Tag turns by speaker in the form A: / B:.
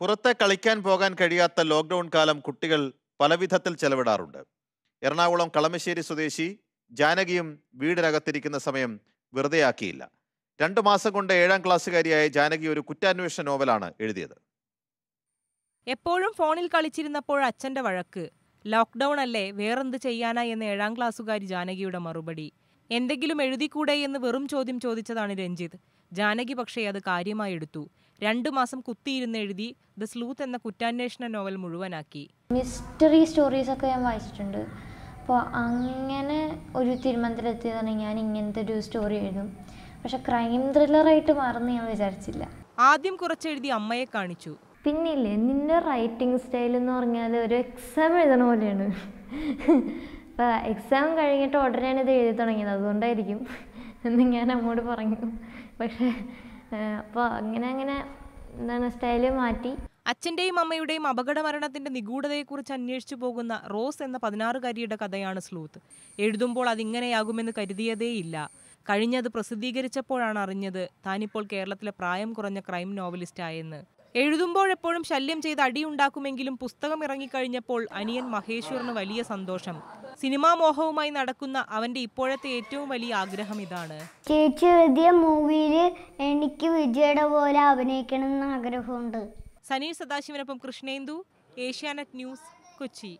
A: പുറത്തെ കളിക്കാൻ പോകാൻ കഴിയാത്ത ലോക്ക്ഡൗൺ കാലം കുട്ടികൾ പലവിധത്തിൽ ചെലവിടാറുണ്ട് എറണാകുളം കളമശ്ശേരി സ്വദേശി ജാനകിയും വീടിനകത്തിരിക്കുന്ന സമയം വെറുതെയാക്കിയില്ല രണ്ടു മാസം കൊണ്ട് ഏഴാം ക്ലാസ്സുകാരിയായ ജാനകി ഒരു കുറ്റാന്വേഷണ നോവലാണ് എഴുതിയത്
B: എപ്പോഴും ഫോണിൽ കളിച്ചിരുന്നപ്പോൾ അച്ഛന്റെ വഴക്ക് ലോക്ക്ഡൗൺ അല്ലേ വേറെന്ത് ചെയ്യാനാ എന്ന് ഏഴാം ക്ലാസ്സുകാരി ജാനകിയുടെ മറുപടി എന്തെങ്കിലും എഴുതിക്കൂടെ എന്ന് വെറും ചോദ്യം ചോദിച്ചതാണ് രഞ്ജിത് ജാനകി പക്ഷേ അത് കാര്യമായി എടുത്തു രണ്ടു മാസം കുത്തിയിരുന്ന് എഴുതി ദ സ്ലൂത്ത് എന്ന കുറ്റാന്വേഷണ നോവൽ മുഴുവനാക്കി
C: മിസ്റ്ററി സ്റ്റോറീസ് ഒക്കെ ഞാൻ വായിച്ചിട്ടുണ്ട് അപ്പോൾ അങ്ങനെ ഒരു തീരുമാനത്തിലെത്തിയതാണ് ഞാൻ ഇങ്ങനത്തെ ഒരു സ്റ്റോറി എഴുതും പക്ഷെ ക്രൈം ത്രില്ലറായിട്ട് മാറുന്ന ഞാൻ വിചാരിച്ചില്ല
B: ആദ്യം കുറച്ചെഴുതി അമ്മയെ കാണിച്ചു
C: പിന്നില്ലേ നിന്റെ റൈറ്റിംഗ് സ്റ്റൈൽ എന്ന് പറഞ്ഞാൽ ഒരു എക്സാം എഴുതണ പോലെയാണ് അപ്പോൾ എക്സാം കഴിഞ്ഞിട്ട് ഉടനെയാണ് ഇത് എഴുതി തുടങ്ങിയത് അതുകൊണ്ടായിരിക്കും എന്ന് ഞാൻ അമ്മോട് പറഞ്ഞു പക്ഷേ അപ്പോൾ അങ്ങനെ അങ്ങനെ എന്താണ് സ്റ്റൈല്
B: മാറ്റി അച്ഛന്റെയും അമ്മയുടെയും അപകട മരണത്തിന്റെ നിഗൂഢതയെക്കുറിച്ച് അന്വേഷിച്ചു പോകുന്ന റോസ് എന്ന പതിനാറുകാരിയുടെ കഥയാണ് സ്ലൂത്ത് എഴുതുമ്പോൾ അതിങ്ങനെയാകുമെന്ന് കരുതിയതേയില്ല കഴിഞ്ഞത് പ്രസിദ്ധീകരിച്ചപ്പോഴാണ് അറിഞ്ഞത് താനിപ്പോൾ കേരളത്തിലെ പ്രായം കുറഞ്ഞ ക്രൈം നോവലിസ്റ്റായെന്ന് എഴുതുമ്പോഴെപ്പോഴും ശല്യം ചെയ്ത് അടിയുണ്ടാക്കുമെങ്കിലും പുസ്തകം ഇറങ്ങിക്കഴിഞ്ഞപ്പോൾ അനിയൻ മഹേശ്വറിന് വലിയ സന്തോഷം സിനിമാ മോഹവുമായി നടക്കുന്ന അവന്റെ ഇപ്പോഴത്തെ ഏറ്റവും വലിയ ആഗ്രഹം ഇതാണ്
C: ചേച്ചി എഴുതിയ മൂവിയിൽ എനിക്ക് വിജയുടെ പോലെ അഭിനയിക്കണമെന്ന് ആഗ്രഹമുണ്ട്
B: സനീഷ് സദാശിവനൊപ്പം കൃഷ്ണേന്ദു ഏഷ്യാനെറ്റ് ന്യൂസ് കൊച്ചി